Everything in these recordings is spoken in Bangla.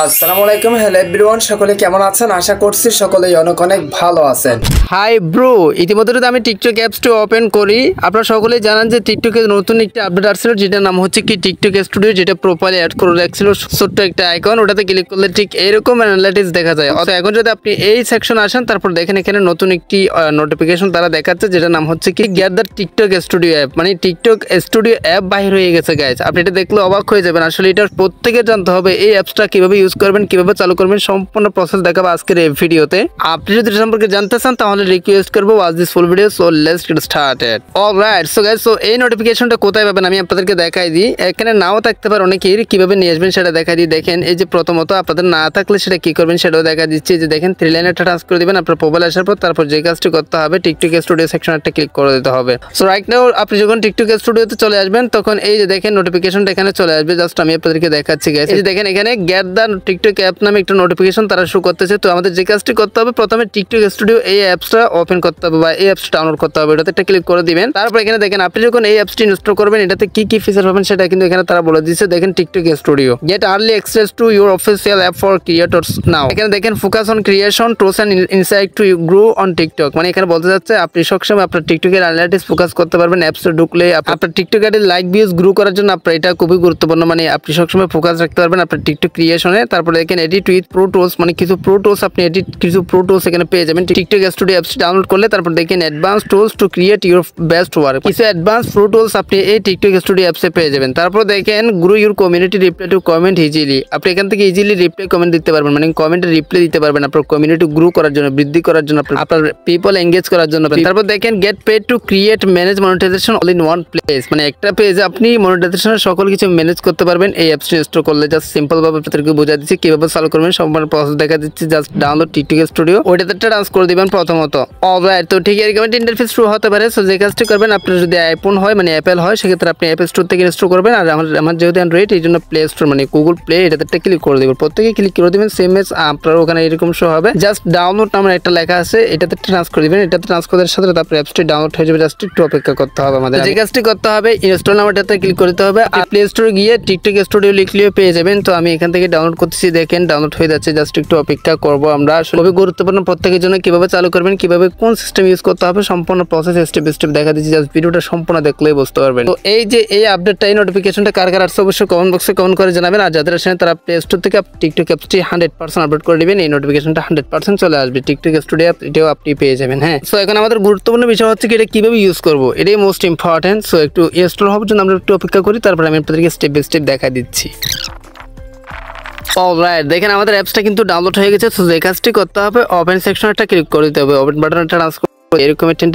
আসসালামু আলাইকুম হ্যালো এভরিওয়ান সকলে কেমন আছেন আশা করছি সকলেই অনেক অনেক ভালো আছেন হাই ব্রো ইতিমধ্যে যদি আমি টিকটক অ্যাপসটি ওপেন করি আপনারা সকলেই জানান যে টিকটকে নতুন একটি আপডেট আসছিল যেটার নাম হচ্ছে কি টিকটক স্টুডিও যেটা প্রোফাইলে অ্যাড করে রাখছিল ছোট্ট একটা আইকন ওটাতে ক্লিক করলে ঠিক এরকম অ্যানালাইটিক্স দেখা যায় অত এখন যদি আপনি এই সেকশন আসেন তারপর দেখেন এখানে নতুন একটি নোটিফিকেশন তারা দেখাচ্ছে যেটার নাম হচ্ছে কি get the TikTok studio app মানে টিকটক স্টুডিও অ্যাপ বাহির হয়ে গেছে গাইজ আপনি এটা দেখলে অবাক হয়ে যাবেন আসলে এটা প্রত্যেকে জানতে হবে এই অ্যাপসটা কীভাবে ইউজ করবেন কিভাবে চালু করবেন সম্পূর্ণ প্রসেস দেখাবো আজকের এই ভিডিওতে আপনি যদি সম্পর্কে জানতে চান তাহলে রিকোয়েস্ট করবো watch this full video so let's get started right so guys so এই নোটিফিকেশনটা কোথায় পাবেন আমি আপনাদেরকে দেখাই দিই এখানে নাও থাকতে পারে অনেকের কিভাবে নিয়ে আসবেন সেটা দেখাই দিই দেখেন এই যে প্রথমত আপনাদের না থাকলে সেটা কি করবেন সেটাও দেখা দিচ্ছে যে দেখেন থ্রি লাইনে একটা ট্রান্স করে দেবেন আপনার প্রোফাইল আসার পর তারপর যে কাজটি করতে হবে টিকটক স্টুডিও সেকশন একটা ক্লিক করে দিতে হবে সো রাইট নাও আপনি যখন টিকটক স্টুডিওতে চলে আসবেন তখন এই যে দেখেন নোটিফিকেশনটা এখানে চলে আসবে জাস্ট আমি আপনাদেরকে দেখাচ্ছি গাইস এই যে দেখেন এখানে গেট দ্য টিকটক অ্যাপ নামে একটা নোটিফিকেশন তারা শুরু করতেছে তো আমাদের যে কাজটি করতে হবে প্রথমে টিকটক স্টুডিও এই অ্যাপসটা ওপেন করতে হবে বা এই অ্যাপস ডাউনলোড করতে হবে এটাতে একটা ক্লিক করে দিবেন তারপর এখানে দেখেন আপনি যখন এই অ্যাপসটি ইনস্টল করবেন এটাতে কি কি ফিচার পাবেন সেটা কিন্তু এখানে তারা বলে দিচ্ছে দেখেন TikTok studio get early access to your official app for creators now এখানে দেখেন focus on creation tools and insight to grow on TikTok মানে এখানে বলতে যাচ্ছে আপনি সবসময় আপনার টিকটকের অ্যানালাইটিস ফোকাস করতে পারবেন অ্যাপসে ঢুকলে আপনার টিকটকের লাইক ভিউজ গ্রো করার জন্য আপনার এটা খুবই গুরুত্বপূর্ণ মানে আপনি সবসময় ফোকাস রাখতে পারবেন আপনার টিকটক ক্রিয়েশনে তারপরে দেখেন এডিট উইথ প্রোটোস মানে কিছু প্রোটোস আপনি এডিট কিছু প্রোটোস এখানে পেয়ে যাবেন টিকটক স্টুডিও অ্যাপস ডাউনলোড করলে তারপর দেখেন advance tools to create your best work কিছু অ্যাডভান্স প্রো আপনি এই টিকটক স্টুডিও অ্যাপসে পেয়ে যাবেন তারপর দেখেন grow your community reply to comment easily আপনি এখান থেকে ইজিলি রিপ্লাই কমেন্ট দিতে পারবেন মানে কমেন্টে রিপ্লাই দিতে পারবেন আপনার কমিউনিটি গ্রো করার জন্য বৃদ্ধি করার জন্য আপনার পিপল এঙ্গেজ করার জন্য তারপর দেখেন get paid to create manage monetisation all in one place মানে একটা পেজে আপনি মনিটাইজেশনের সকল কিছু ম্যানেজ করতে পারবেন এই অ্যাপসটি ইনস্টল করলে জাস্ট সিম্পলভাবে আপনাদেরকে বোঝা বুঝা দিচ্ছি কিভাবে সলভ করবেন সম্পূর্ণ প্রসেস দেখা দিচ্ছি জাস্ট ডাউনলোড টিকটক স্টুডিও ওইটাতে ট্রান্স ডান্স করে দিবেন প্রথমত অলরাইট তো ঠিক এরকম একটা ইন্টারফেস শুরু হতে পারে সো যে কাজটি করবেন আপনার যদি আইফোন হয় মানে অ্যাপেল হয় সেক্ষেত্রে আপনি অ্যাপ স্টোর থেকে ইনস্টল করবেন আর আমার আমার যেহেতু অ্যান্ড্রয়েড এই জন্য প্লে স্টোর মানে গুগল প্লে এটাতে একটা ক্লিক করে দেবেন প্রত্যেকে ক্লিক করে দেবেন সেম এস আপনার ওখানে এরকম শো হবে জাস্ট ডাউনলোড নামের একটা লেখা আছে এটাতে ট্রান্স করে দেবেন এটাতে ট্রান্স করার সাথে তারপরে অ্যাপসটি ডাউনলোড হয়ে যাবে জাস্ট একটু অপেক্ষা করতে হবে আমাদের যে কাজটি করতে হবে ইনস্টল নাম্বারটাতে ক্লিক করতে হবে আর প্লে স্টোরে গিয়ে টিকটক স্টুডিও লিখলেও পেয়ে যাবেন তো আমি এখান থেকে ডাউনলোড করতেছি দেখেন ডাউনলোড হয়ে যাচ্ছে জাস্ট একটু অপেক্ষা করবো আমরা আসলে খুবই গুরুত্বপূর্ণ প্রত্যেকের জন্য কিভাবে চালু করবেন কিভাবে কোন সিস্টেম ইউজ করতে হবে সম্পূর্ণ প্রসেস স্টেপ স্টেপ দেখা দিচ্ছি জাস্ট ভিডিওটা সম্পূর্ণ দেখলেই বুঝতে পারবেন তো এই যে এই আপডেটটা এই নোটিফিকেশনটা কার কার আসছে অবশ্যই কমেন্ট বক্সে কমেন্ট করে জানাবেন আর যাদের আসেন তারা প্লে স্টোর থেকে টিকটক অ্যাপটি হান্ড্রেড পার্সেন্ট আপডেট করে দেবেন এই নোটিফিকেশনটা হান্ড্রেড পার্সেন্ট চলে আসবে টিকটক স্টুডিও অ্যাপ এটাও আপনি পেয়ে যাবেন হ্যাঁ সো এখন আমাদের গুরুত্বপূর্ণ বিষয় হচ্ছে কি এটা কীভাবে ইউজ করবো এটাই মোস্ট ইম্পর্টেন্ট সো একটু ইনস্টল হওয়ার জন্য আমরা একটু অপেক্ষা করি তারপরে আমি আপনাদেরকে স্টেপ বাই স্টেপ দেখা দিচ্ছি অলরাইট দেখেন আমাদের অ্যাপসটা কিন্তু ডাউনলোড হয়ে গেছে সো যে কাজটি করতে হবে ওপেন সেকশনটা ক্লিক করে দিতে হবে ওপেন বাটনটা ডান্স এরকম একটা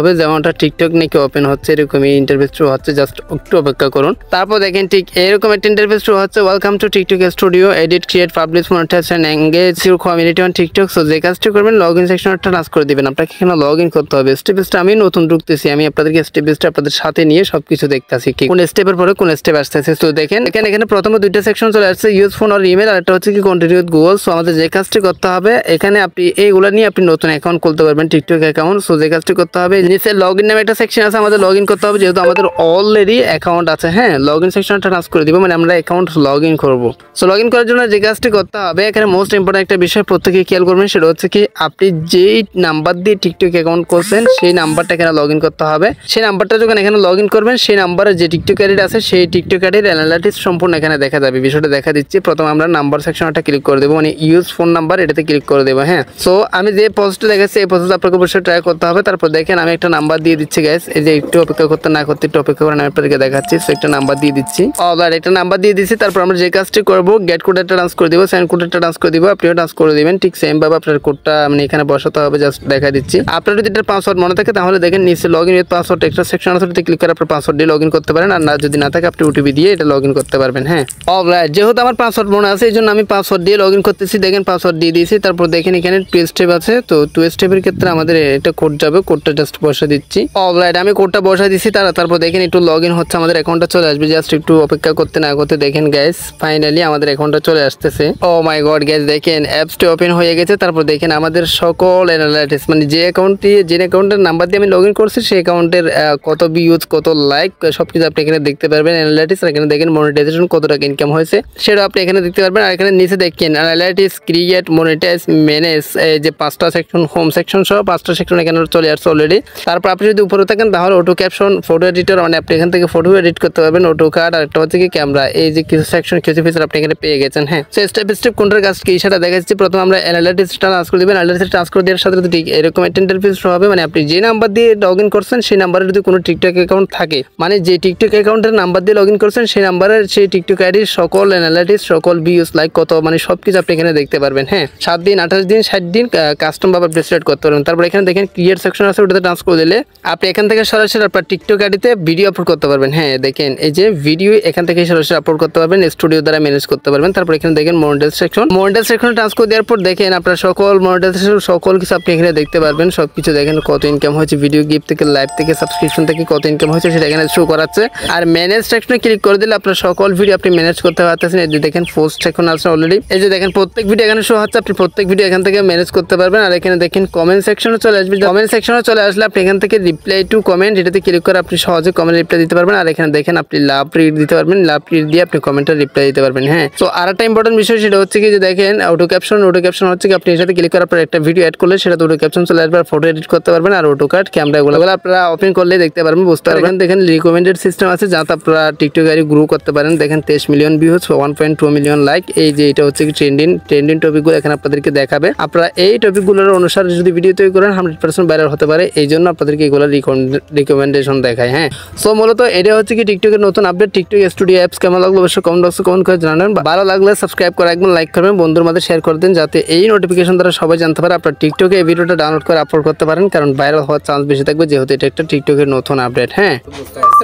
হবে যেমনটা টিকটক নাকি ওপেন হচ্ছে এরকমই ইন্টারফেস শুরু হচ্ছে জাস্ট একটু অপেক্ষা করুন তারপর দেখেন ঠিক এরকম একটা ইন্টারফেস শুরু হচ্ছে welcome to TikTok studio edit create publish monetisation engage your community on TikTok so যে কাজটি করবেন লগ ইন সেকশন একটা টাচ করে দেবেন আপনাকে এখানে লগ ইন করতে হবে স্টেপ স্টেপ আমি নতুন ঢুকতেছি আমি আপনাদেরকে স্টেপ স্টেপ আপনাদের সাথে নিয়ে সবকিছু দেখতাছি দেখতেছি কি কোন স্টেপের পরে কোন স্টেপ আসতেছে তো দেখেন এখানে এখানে প্রথমে দুইটা সেকশন চলে আসছে ইউজ ফোন আর ইমেল আর একটা হচ্ছে কি কন্টিনিউ গুগল সো আমাদের যে কাজটি করতে হবে এখানে আপনি এইগুলো নিয়ে আপনি নতুন অ্যাকাউন্ট খুলতে পারবেন টিকটক অ্যাকাউন্ট অ্যাকাউন্ট সো যে কাজটি করতে হবে নিচে লগ ইন নামে একটা সেকশন আছে আমাদের লগ ইন করতে হবে যেহেতু আমাদের অলরেডি অ্যাকাউন্ট আছে হ্যাঁ লগ ইন সেকশনটা টাচ করে দিব মানে আমরা অ্যাকাউন্ট লগ ইন করবো সো লগ ইন করার জন্য যে কাজটি করতে হবে এখানে মোস্ট ইম্পর্টেন্ট একটা বিষয় প্রত্যেকে খেয়াল করবেন সেটা হচ্ছে কি আপনি যেই নাম্বার দিয়ে টিকটক অ্যাকাউন্ট করছেন সেই নাম্বারটা এখানে লগ ইন করতে হবে সেই নাম্বারটা যখন এখানে লগ ইন করবেন সেই নাম্বারে যে টিকটক আইডি আছে সেই টিকটক আইডির অ্যানালাইটিস সম্পূর্ণ এখানে দেখা যাবে বিষয়টা দেখা দিচ্ছি প্রথমে আমরা নাম্বার সেকশনটা ক্লিক করে দেবো মানে ইউজ ফোন নাম্বার এটাতে ক্লিক করে দেবো হ্যাঁ সো আমি যে প্রসেসটা দেখাচ্ছি এই প্রসেস আপনাকে অবশ্যই ট্রাই করতে হবে তারপর দেখেন আমি একটা নাম্বার দিয়ে দিচ্ছি গ্যাস এই যে একটু অপেক্ষা করতে না করতে একটু অপেক্ষা করে আমি আপনাদেরকে দেখাচ্ছি সো একটা নাম্বার দিয়ে দিচ্ছি অবার একটা নাম্বার দিয়ে দিচ্ছি তারপর আমরা যে কাজটি করবো গেট কোডটা ট্রান্স করে দিব সেন্ড কোডটা ট্রান্স করে দিব আপনিও ট্রান্স করে দিবেন ঠিক সেমভাবে আপনার কোডটা আমি মানে এখানে বসাতে হবে জাস্ট দেখা দিচ্ছি আপনার যদি এটা পাসওয়ার্ড মনে থাকে তাহলে দেখেন নিচে লগ ইন উইথ পাসওয়ার্ড একটা সেকশন আছে ক্লিক করে আপনার পাসওয়ার্ড দিয়ে লগ ইন করতে পারেন আর না যদি না থাকে আপনি ওটিপি দিয়ে এটা লগ ইন করতে পারবেন হ্যাঁ অবার যেহেতু আমার পাসওয়ার্ড মনে আছে এই জন্য আমি পাসওয়ার্ড দিয়ে লগ ইন করতেছি দেখেন পাসওয়ার্ড দিয়ে দিয়েছি তারপর দেখেন এখানে টু স্টেপ আছে তো টু স্টেপের ক্ষেত্রে আমাদের একটা কোড যাবে কোডটা জাস্ট বসা দিচ্ছি অলরাইট আমি কোডটা বসা দিচ্ছি তারা তারপর দেখেন একটু লগ হচ্ছে আমাদের অ্যাকাউন্টটা চলে আসবে জাস্ট একটু অপেক্ষা করতে না করতে দেখেন গ্যাস ফাইনালি আমাদের অ্যাকাউন্টটা চলে আসতেছে ও মাই গড গ্যাস দেখেন অ্যাপসটি ওপেন হয়ে গেছে তারপর দেখেন আমাদের সকল অ্যানালাইটিস মানে যে অ্যাকাউন্টটি যে অ্যাকাউন্টের নাম্বার দিয়ে আমি লগ করছি সেই অ্যাকাউন্টের কত ভিউজ কত লাইক সব কিছু আপনি এখানে দেখতে পারবেন অ্যানালাইটিস আর এখানে দেখেন মনিটাইজেশন কত টাকা ইনকাম হয়েছে সেটা আপনি এখানে দেখতে পারবেন আর এখানে নিচে দেখেন অ্যানালাইটিস ক্রিয়েট মনিটাইজ ম্যানেজ যে পাঁচটা সেকশন হোম সেকশন সহ পাঁচটা সেকশন ক্যাপশনে কেন চলে আসছে অলরেডি তারপর আপনি যদি উপরে থাকেন তাহলে অটো ক্যাপশন ফটো এডিটর অনেক আপনি এখান থেকে ফটো এডিট করতে পারবেন অটো কার্ড আর একটা হচ্ছে কি ক্যামেরা এই যে কিছু সেকশন কিছু ফিচার আপনি এখানে পেয়ে গেছেন হ্যাঁ সো স্টেপ স্টেপ কোনটার কাজ কি সেটা দেখা যাচ্ছে প্রথম আমরা অ্যানালাইটিক্স ট্রান্সফার দেবেন অ্যানালাইটিক্স করে দেওয়ার সাথে যদি এরকম একটা ইন্টারফেস হবে মানে আপনি যে নাম্বার দিয়ে লগ ইন করছেন সেই নাম্বারে যদি কোনো টিকটক অ্যাকাউন্ট থাকে মানে যে টিকটক অ্যাকাউন্টের নাম্বার দিয়ে লগ ইন করছেন সেই নাম্বারের সেই টিকটক আইডির সকল অ্যানালাইটিক্স সকল ভিউজ লাইক কত মানে সব কিছু আপনি এখানে দেখতে পারবেন হ্যাঁ সাত দিন আঠাশ দিন ষাট দিন কাস্টম বাবার ডিসাইড করতে পারবেন তারপর এখানে দেখেন এখানে ক্রিয়েট সেকশন আছে ওটাতে টাচ করে দিলে আপনি এখান থেকে সরাসরি আপনার টিকটক আইডিতে ভিডিও আপলোড করতে পারবেন হ্যাঁ দেখেন এই যে ভিডিও এখান থেকে সরাসরি আপলোড করতে পারবেন স্টুডিও দ্বারা ম্যানেজ করতে পারবেন তারপর এখানে দেখেন মনিটাইজ সেকশন মনিটাইজ সেকশনে টাচ করে দেওয়ার পর দেখেন আপনার সকল মনিটাইজেশন সকল কিছু আপনি এখানে দেখতে পারবেন সব কিছু দেখেন কত ইনকাম হয়েছে ভিডিও গিফট থেকে লাইভ থেকে সাবস্ক্রিপশন থেকে কত ইনকাম হয়েছে সেটা এখানে শো করাচ্ছে আর ম্যানেজ সেকশনে ক্লিক করে দিলে আপনার সকল ভিডিও আপনি ম্যানেজ করতে পারতেছেন এই যে দেখেন পোস্ট সেকশন আছে অলরেডি এই যে দেখেন প্রত্যেক ভিডিও এখানে শো হচ্ছে আপনি প্রত্যেক ভিডিও এখান থেকে ম্যানেজ করতে পারবেন আর এখানে দেখেন কমেন্ট সেকশনে চলে আসবে কমেন্ট সেকশনে চলে আসলে আপনি এখান থেকে রিপ্লাই টু কমেন্ট এটাতে ক্লিক করে আপনি সহজে কমেন্ট রিপ্লাই দিতে পারবেন আর এখানে দেখেন আপনি লাভ রিড দিতে পারবেন লাভ রিড দিয়ে আপনি কমেন্টটা রিপ্লাই দিতে পারবেন হ্যাঁ তো আর একটা ইম্পর্টেন্ট বিষয় সেটা হচ্ছে কি যে দেখেন অটো ক্যাপশন অটো ক্যাপশন হচ্ছে কি আপনি এটাতে ক্লিক করার পর একটা ভিডিও অ্যাড করলে সেটা অটো ক্যাপশন চলে আসবে আর ফটো এডিট করতে পারবেন আর অটো কার্ড ক্যামেরাগুলো আপনারা ওপেন করলে দেখতে পারবেন বুঝতে পারবেন আচ্ছা। দেখেন রিকমেন্ডেড সিস্টেম আছে যাতে আপনারা টিকটক আর গ্রো করতে পারেন দেখেন তেইশ million views one point two million like এই যে এটা হচ্ছে কি ট্রেন্ডিং ট্রেন্ডিং টপিকগুলো এখানে আপনাদেরকে দেখাবে আপনারা এই টপিকগুলোর অনুসারে যদি ভিডিও তৈরি করেন আমরা হান্ড্রেড পার্সেন্ট ভাইরাল হতে পারে এই জন্য আপনাদেরকে এগুলো রিকমেন্ডেশন দেখায় হ্যাঁ সো মূলত এটা হচ্ছে কি টিকটকের নতুন আপডেট টিকটক স্টুডিও অ্যাপস কেমন লাগলো অবশ্যই কমেন্ট বক্সে কমেন্ট করে জানাবেন ভালো লাগলে সাবস্ক্রাইব করে একদম লাইক করবেন বন্ধুর মধ্যে শেয়ার করে দিন যাতে এই নোটিফিকেশন দ্বারা সবাই জানতে পারে আপনার টিকটকে এই ভিডিওটা ডাউনলোড করে আপলোড করতে পারেন কারণ ভাইরাল হওয়ার চান্স বেশি থাকবে যেহেতু এটা একটা টিকটকের নতুন আপডেট হ্যাঁ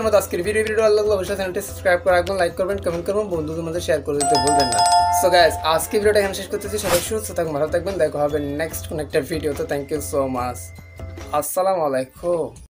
আজকের মতো আজকের ভিডিও ভিডিও ভালো লাগলো অবশ্যই চ্যানেলটি সাবস্ক্রাইব করে রাখবেন লাইক করবেন কমেন্ট করবেন বন্ধুদের মধ্যে শেয়ার করে দিতে ভুলবেন না সো গাইজ আজকে ভিডিওটা এখানে শেষ করতেছি সবাই সুস্থ থাকুন ভালো থাকবেন দেখা হবে নেক্সট কোন একটা ভিডিও তো থ্যাংক ইউ সো মাছ আসসালামু আলাইকুম